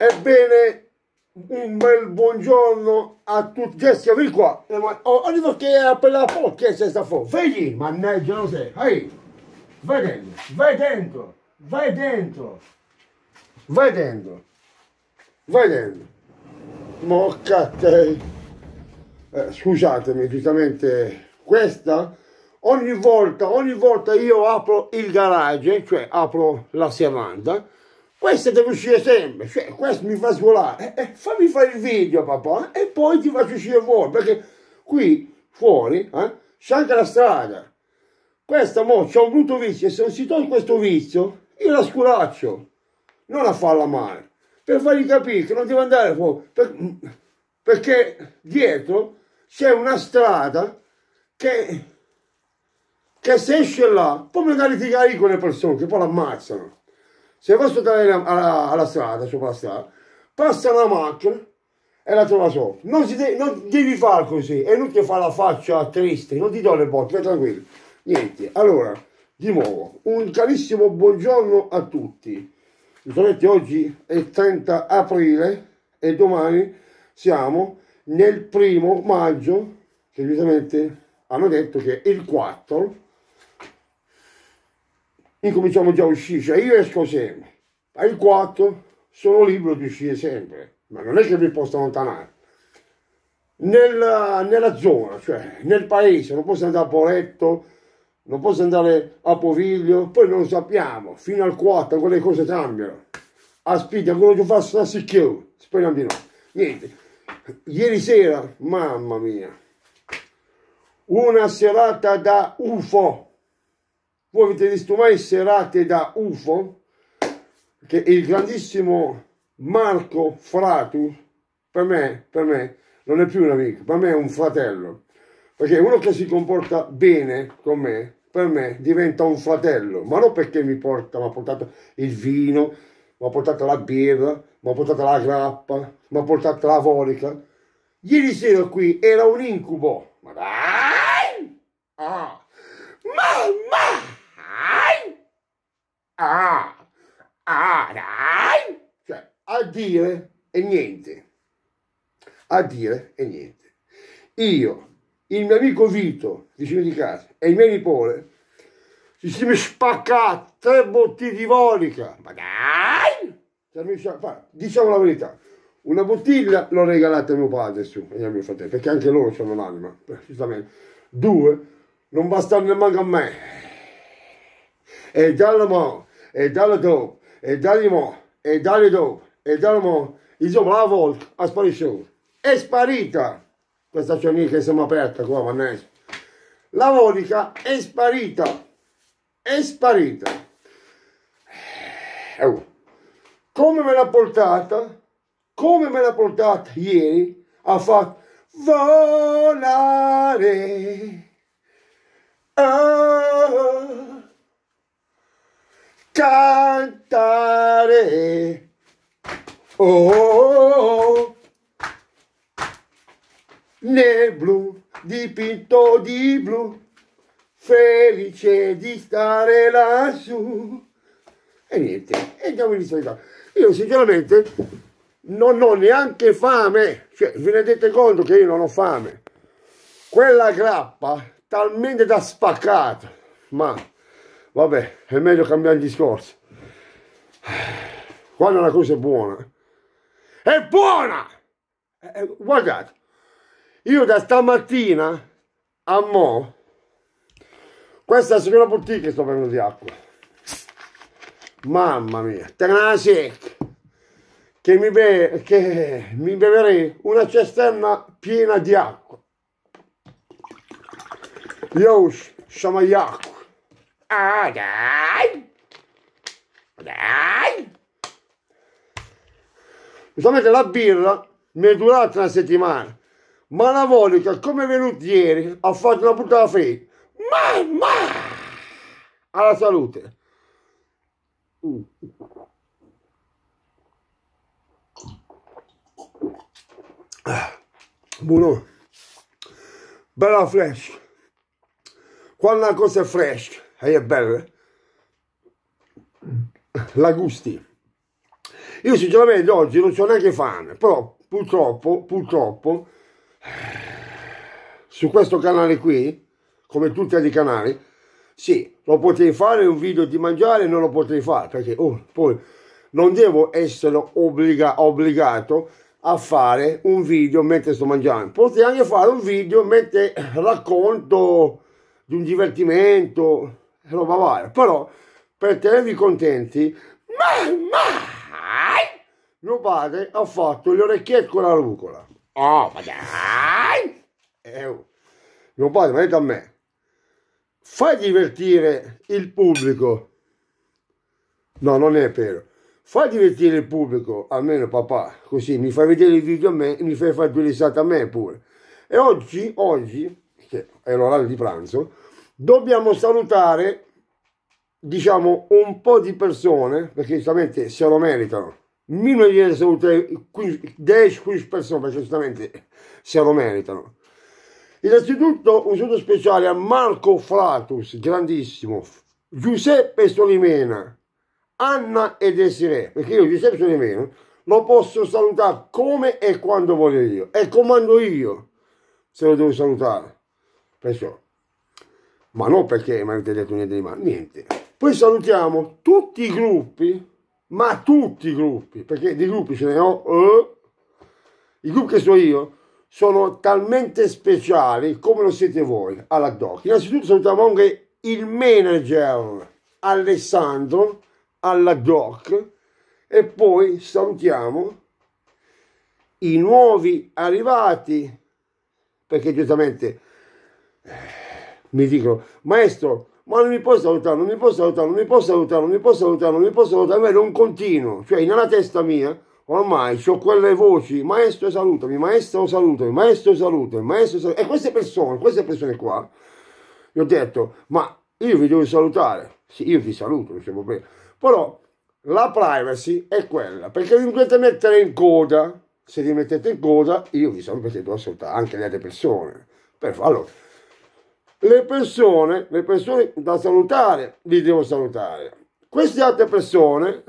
Ebbene, un bel buongiorno a tutti. Jessica, vieni qua. Ho eh, oh, detto che era per la porchezza oh, sta fuori. Vedi, mannaggia, lo sei. Ehi, vai dentro, vai dentro, vai dentro, vai dentro, vai dentro. Mocca te. Eh, scusatemi, giustamente questa ogni volta, ogni volta io apro il garage, cioè apro la serranda, questa deve uscire sempre, cioè, questo mi fa svolare. Eh, eh, fammi fare il video, papà, eh, e poi ti faccio uscire fuori, perché qui fuori eh, c'è anche la strada. Questa mo c'è un brutto vizio, e se non si toglie questo vizio, io la sculaccio, non la farla male, per fargli capire che non devo andare fuori, per, perché dietro c'è una strada che, che se esce là, poi magari ti carico le persone che poi l'ammazzano. Se voi state alla, alla, alla, strada, sopra la strada, passa una macchina e la trova sotto. Non, de non devi fare così, è inutile fare la faccia triste, non ti do le botte, tranquillo. Niente, allora, di nuovo, un carissimo buongiorno a tutti. Naturalmente oggi è 30 aprile e domani siamo nel primo maggio, che giustamente hanno detto che è il 4 incominciamo già a uscire, cioè io esco sempre, il 4 sono libero di uscire sempre, ma non è che mi posso allontanare. Nella, nella zona, cioè nel paese, non posso andare a Poletto, non posso andare a Poviglio, poi non sappiamo, fino al 4 quelle cose cambiano. A spinta, quello che fa sta sicchio, speriamo di no. Niente. Ieri sera, mamma mia, una serata da UFO. Voi avete visto mai serate da UFO? Che il grandissimo Marco Fratu, per me, per me, non è più un amico, per me è un fratello. Perché uno che si comporta bene con me, per me diventa un fratello, ma non perché mi porta, mi ha portato il vino, mi ha portato la birra, mi ha portato la grappa, mi ha portato la volica. Ieri sera qui era un incubo. Ma dai! Ah! Mamma! ah, ah, dai! Cioè, a dire e niente. A dire e niente. Io, il mio amico Vito, vicino di casa, e il mio nipone, ci siamo spaccati tre bottiglie di vodka. Ma dai! Diciamo la verità. Una bottiglia l'ho regalata a mio padre su, e a mio fratello, perché anche loro hanno l'anima, giustamente. Due, non bastano nemmeno a me. E già la mano e dalla dopo, e dall'imo, e dalle dopo, e dall'imo, insomma la volta ha sparisciuto. È sparita questa cionina che siamo aperta qua, mannaggia. La vodka è sparita, è sparita. Eh, oh. come me l'ha portata, come me l'ha portata ieri, ha fatto volare. Ah, ah, ah cantare. Oh, oh, oh, oh, nel blu dipinto di blu, felice di stare lassù. E niente, e andiamo in solità. Io sinceramente non ho neanche fame, cioè vi rendete conto che io non ho fame. Quella grappa talmente da spaccata, ma Vabbè, è meglio cambiare il discorso. Quando la cosa è buona, è buona! Eh, eh, guardate, io da stamattina a mo, questa è la seconda bottiglia che sto prendendo di acqua. Mamma mia, tenana secca! Che mi, be- che mi beverei una cisterna piena di acqua. Io, sciamaiacco. Ah, dai! Dai! Solamente la birra mi è durata una settimana, ma la voglio che come è venuto ieri ha fatto una brutta fredda. Mamma! Alla salute! Mm. buono! Bella fresca! Quando la cosa è fresca! è bella. La gusti. Io sinceramente oggi non ho neanche fame, però purtroppo, purtroppo, su questo canale qui, come tutti altri canali, sì, lo potrei fare un video di mangiare, non lo potrei fare, perché oh, poi non devo essere obbliga, obbligato a fare un video mentre sto mangiando. Potrei anche fare un video mentre racconto di un divertimento, roba varia, però per tenervi contenti, ma, mio padre ha fatto gli orecchietti con la rucola. Oh, ma dai! Eh, oh. mio padre mi ha detto a me, fai divertire il pubblico. No, non è vero. Fai divertire il pubblico, almeno papà, così mi fai vedere il video a me e mi fai fare due risate a me pure. E oggi, oggi, che è l'orario di pranzo, Dobbiamo salutare, diciamo, un po' di persone, perché giustamente se lo meritano. Meno di salutare 10-15 persone, perché giustamente se lo meritano. Innanzitutto un saluto speciale a Marco Fratus, grandissimo, Giuseppe Solimena, Anna e Desiree, perché io Giuseppe Solimena lo posso salutare come e quando voglio io e comando io se lo devo salutare. Perciò ma non perché mi avete detto niente di male, niente. Poi salutiamo tutti i gruppi, ma tutti i gruppi, perché di gruppi ce ne ho, eh, i gruppi che so io, sono talmente speciali come lo siete voi alla DOC. Innanzitutto salutiamo anche il manager Alessandro alla DOC e poi salutiamo i nuovi arrivati perché giustamente... Eh, mi dicono, maestro, ma non mi può salutare, non mi può salutare, non mi può salutare, non mi può salutare, non mi può salutare, ma non continuo, cioè nella testa mia ormai ho quelle voci, maestro salutami, maestro salutami, maestro salutami, maestro salutami, e queste persone, queste persone qua, gli ho detto, ma io vi devo salutare, sì, io ti saluto, diciamo bene, però la privacy è quella, perché vi potete mettere in coda, se vi mettete in coda, io vi saluto perché devo salutare anche le altre persone, per farlo. Allora, le persone, le persone da salutare, li devo salutare. Queste altre persone,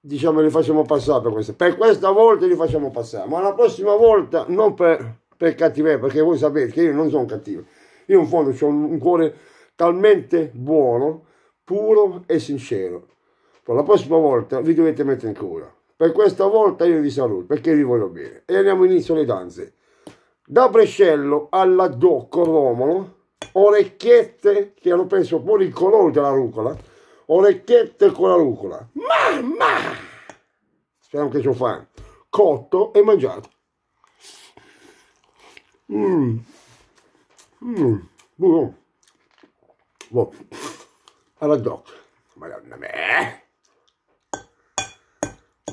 diciamo, le facciamo passare per queste. Per questa volta li facciamo passare, ma la prossima volta non per, per cattiveria, perché voi sapete che io non sono cattivo. Io in fondo ho un, cuore talmente buono, puro e sincero. Però la prossima volta vi dovete mettere in cura. Per questa volta io vi saluto perché vi voglio bene. E andiamo inizio le danze. Da Brescello alla Docco Romolo orecchiette, che hanno preso pure il colore della rucola, orecchiette con la rucola. Mamma! Speriamo che ci fa. Cotto e mangiato. Mmm. Mmm. Mm. Buono. Buono. Alla doc. Madonna me.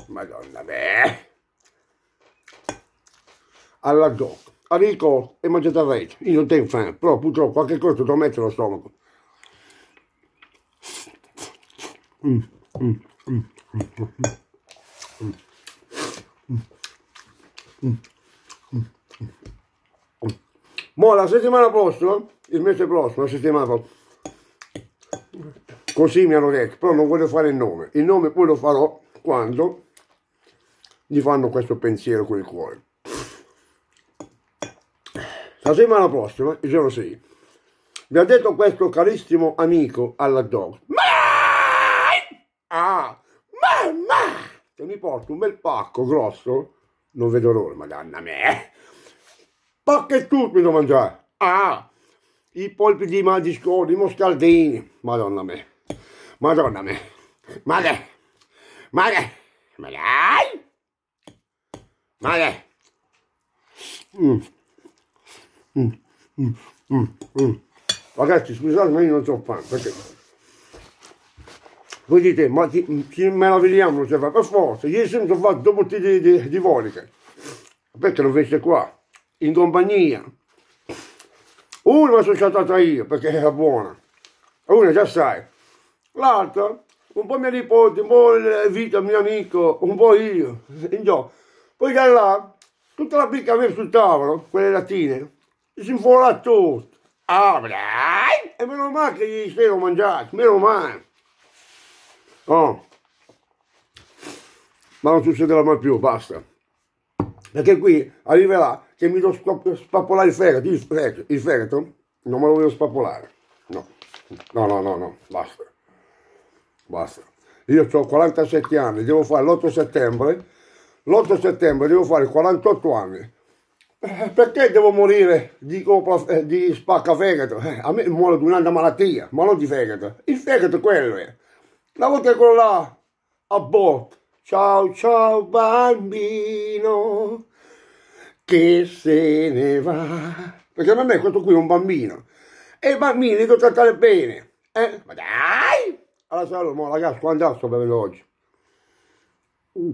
Madonna me. Alla doc a e mangiate il reggio. Io non tengo fame, però purtroppo qualche cosa devo mettere allo stomaco. Mm, Mo la settimana prossima, il mese prossimo, la settimana prossima, così mi hanno detto, però non voglio fare il nome. Il nome poi lo farò quando gli fanno questo pensiero con il cuore. La settimana prossima, il giorno 6, mi ha detto questo carissimo amico alla dog. Ah, mamma! Che mi porto un bel pacco grosso. Non vedo l'ora, madonna me. Eh. Pacca e tutto da mangiare. Ah, i polpi di Madisconi, i moscardini. Madonna me. Madonna me. Madre. Madre. Madre. Madre. Madre. Mm. Mm, mm, mm, Ragazzi, scusate, ma io non so fare perché voi dite, ma ti, ci meravigliamo, cioè, per forza, ieri sono fatto due bottiglie di, di, di vodka, perché lo veste qua, in compagnia. Una mi sono saltata io, perché era buona, una già sai, l'altra, un po' mia nipote, un po' Vito, mio amico, un po' io, in gioco. Poi da là, tutta la picca aveva sul tavolo, quelle latine, si infola tutto. Ah, brai! E meno male che gli sera ho mangiato, meno male. Oh. Ma non succederà mai più, basta. Perché qui arriverà che mi devo spappolare il fegato, il fegato, il fegato, non me lo voglio spappolare. No, no, no, no, no. basta. Basta. Io ho 47 anni, devo fare l'8 settembre, l'8 settembre devo fare 48 anni eh, perché devo morire di, eh, di spaccafegato? Eh, a me muore di un'altra malattia, ma non di fegato. Il fegato è quello è. Eh. La volta è quello là, a bordo, ciao ciao bambino, che se ne va. Perché per me questo qui è un bambino. E i bambini li devo trattare bene. Eh? Ma dai! Allora, saluto, ragazzi, quanto sto bevendo oggi? Uh.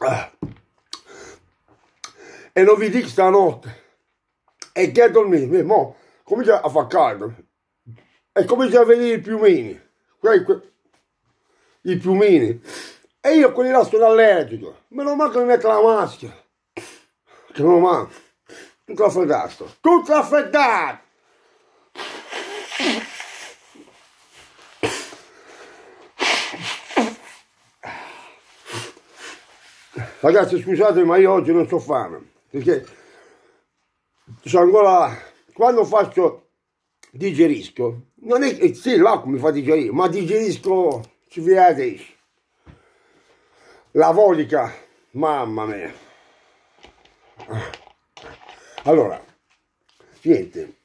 Eh. E non vi dico stanotte. E che dormire, mo comincia a far caldo. E comincia a venire i piumini. Que, que, I piumini. E io quelli là sono allergico. Meno male che mi metto la maschera. Che meno male. Tutto affreddato. Tutto affreddato! Ragazzi scusate ma io oggi non so fame, perché sono ancora... Quando faccio digerisco, non è che sì l'acqua mi fa digerire, ma digerisco ci vedete la volica, mamma mia. Allora, niente,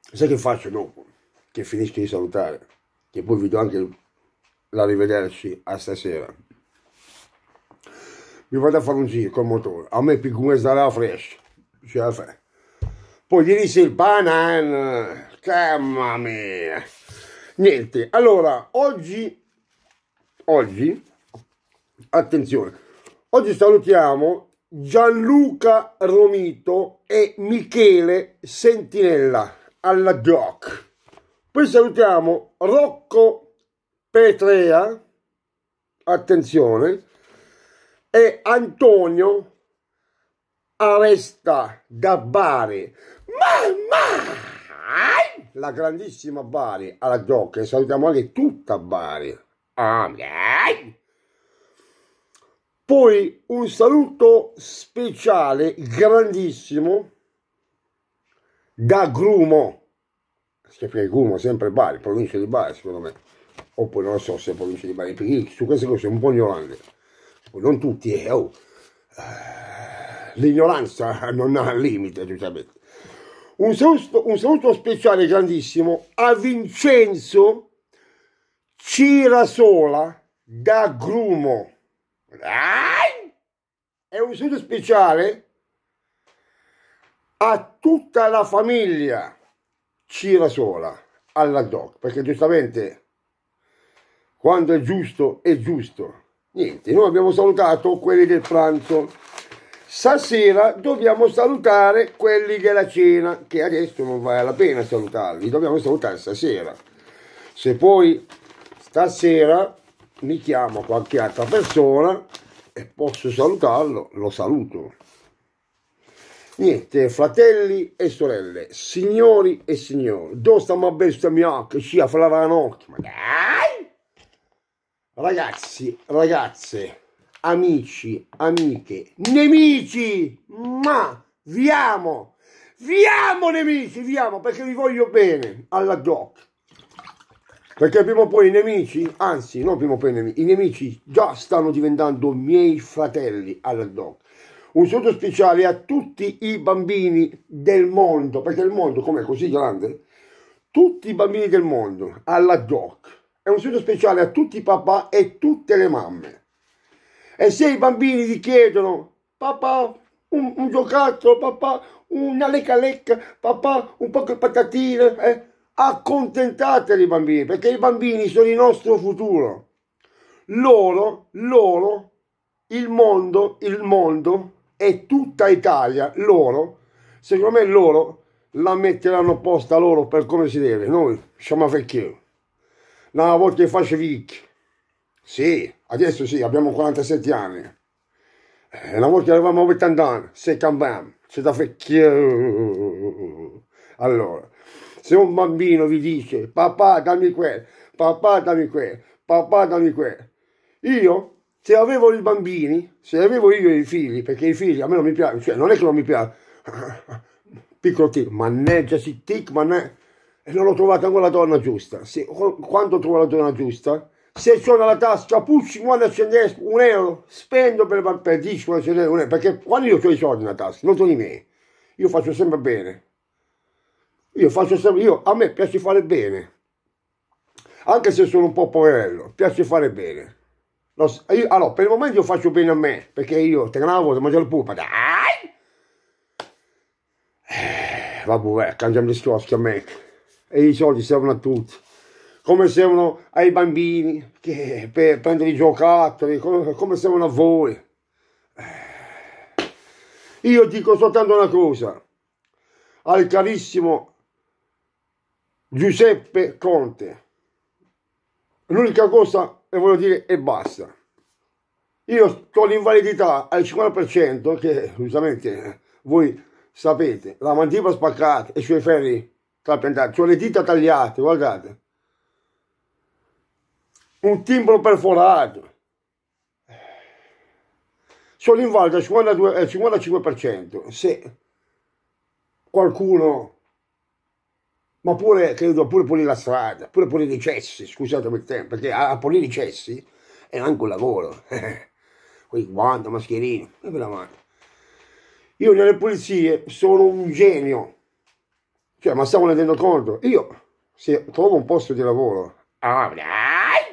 sai che faccio dopo? Che finisco di salutare, che poi vi do anche l'arrivederci a stasera mi vado a fare un giro col motore. A me piccola sarà fresh, ce la fai. Poi gli sera il banana, mamma mia. Niente, allora, oggi, oggi, attenzione, oggi salutiamo Gianluca Romito e Michele Sentinella alla DOC. Poi salutiamo Rocco Petrea, attenzione, e Antonio Aresta da Bari. Mamma! La grandissima Bari alla gioca, salutiamo anche tutta Bari. Poi un saluto speciale, grandissimo, da Grumo. Sempre Grumo, sempre Bari, provincia di Bari secondo me. Oppure non so se è provincia di Bari, perché su queste cose è un po' ignorante non tutti, eh, oh. Eh, l'ignoranza non ha limite, giustamente. Un saluto, un saluto speciale grandissimo a Vincenzo Cirasola da Grumo. Ah! È un saluto speciale a tutta la famiglia Cirasola alla DOC, perché giustamente quando è giusto è giusto niente, noi abbiamo salutato quelli del pranzo. Stasera dobbiamo salutare quelli della cena, che adesso non vale la pena salutarli, dobbiamo salutare stasera. Se poi stasera mi chiamo qualche altra persona e posso salutarlo, lo saluto. Niente, fratelli e sorelle, signori e signori, dove stiamo a bestemmiare che sia fra la notte? Ma dai! ragazzi, ragazze, amici, amiche, nemici, ma vi amo, vi amo nemici, vi amo perché vi voglio bene alla doc. Perché prima o poi i nemici, anzi non prima o poi i nemici, i nemici già stanno diventando miei fratelli alla doc. Un saluto speciale a tutti i bambini del mondo, perché il mondo com'è così grande? Tutti i bambini del mondo alla doc è un saluto speciale a tutti i papà e tutte le mamme. E se i bambini ti chiedono, papà, un, un giocattolo, papà, una lecca lecca, papà, un po' di patatine, eh? accontentateli i bambini, perché i bambini sono il nostro futuro. Loro, loro, il mondo, il mondo e tutta Italia, loro, secondo me loro la metteranno posta loro per come si deve, noi siamo a vecchio. No, una volta che facevi Sì, adesso sì, abbiamo 47 anni. E eh, Una volta che avevamo 80 anni, se cambiamo, se da vecchio. Allora, se un bambino vi dice, papà dammi quel, papà dammi quel, papà dammi quel. io se avevo i bambini, se avevo io i figli, perché i figli a me non mi piacciono, cioè non è che non mi piacciono, piccolo tic, manneggia si tic, manneggia, e non ho trovato ancora la donna giusta. Se, quando trovo la donna giusta, se suona la tasca, pur quando centesimi, un euro, spendo per, per 10, quando centesimi, un euro, perché quando io ho i soldi nella tasca, non sono i miei, io faccio sempre bene. Io faccio sempre, io, a me piace fare bene, anche se sono un po' poverello, piace fare bene. No, io, allora, per il momento io faccio bene a me, perché io te la gravo, mangio il pupa, dai! Eh, vabbè, cambiamo le discorso a me e i soldi servono a tutti come servono ai bambini che, per prendere i giocattoli come, servono a voi eh. io dico soltanto una cosa al carissimo Giuseppe Conte l'unica cosa che voglio dire è basta io ho l'invalidità al 50% che giustamente eh, voi sapete la mandibola spaccata e i suoi ferri sta piantato, ho le dita tagliate, guardate. Un timbro perforato. Sono in valida al 55%. Se qualcuno, ma pure, credo, pure pulire la strada, pure pulire i cessi, scusate per il tempo, perché a, pulire i cessi è anche un lavoro. Quindi guanto, mascherino, e ve la mano. Io nelle pulizie sono un genio cioè, ma stiamo rendendo conto? Io, se trovo un posto di lavoro, avrai,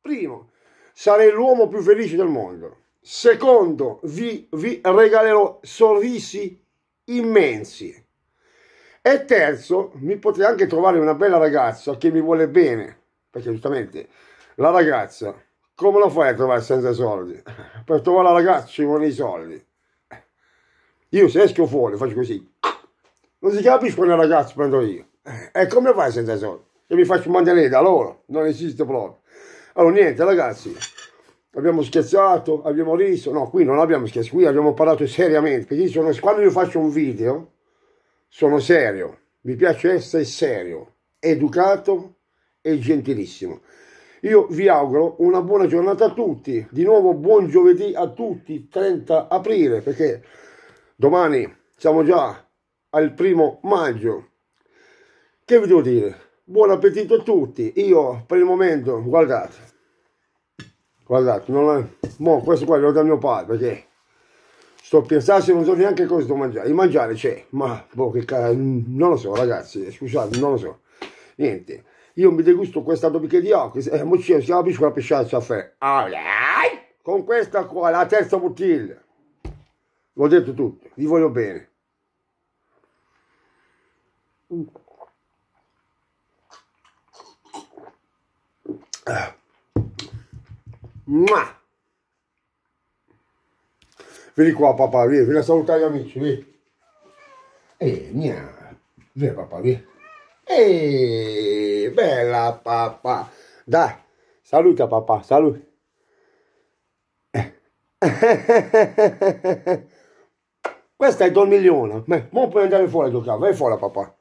primo, sarei l'uomo più felice del mondo. Secondo, vi, vi regalerò sorrisi immensi. E terzo, mi potrei anche trovare una bella ragazza che mi vuole bene, perché giustamente la ragazza, come lo fai a trovare senza soldi? Per trovare la ragazza ci vogliono i soldi. Io se esco fuori faccio così, non si capisce quando ragazzo prendo io. Eh, e come fai senza soldi? Che mi faccio mantenere da loro? Non esiste proprio. Allora, niente, ragazzi. Abbiamo scherzato, abbiamo riso. No, qui non abbiamo scherzato, qui abbiamo parlato seriamente. Perché sono, quando io faccio un video, sono serio. Mi piace essere serio, educato e gentilissimo. Io vi auguro una buona giornata a tutti. Di nuovo, buon giovedì a tutti, 30 aprile, perché domani siamo già al primo maggio. Che vi devo dire? Buon appetito a tutti. Io per il momento, guardate, guardate, non è... Mo, questo qua lo da mio padre perché sto pensando se non so neanche cosa devo mangiare. Il mangiare c'è, ma boh, che cazzo, non lo so, ragazzi, scusate, non lo so. Niente, io mi degusto questa domenica di occhi e eh, mo ci siamo con la pesciata a fare. Con questa qua, la terza bottiglia. L'ho detto tutto, vi voglio bene. Mm. Ah. Mua. Vieni qua papà, vieni, vieni a salutare gli amici, vieni. E eh, mia, vieni papà, vieni. E eh, bella papà. Dai, saluta papà, saluta. Eh. Questa è il dormiglione. Ma puoi andare fuori a giocare, vai fuori papà.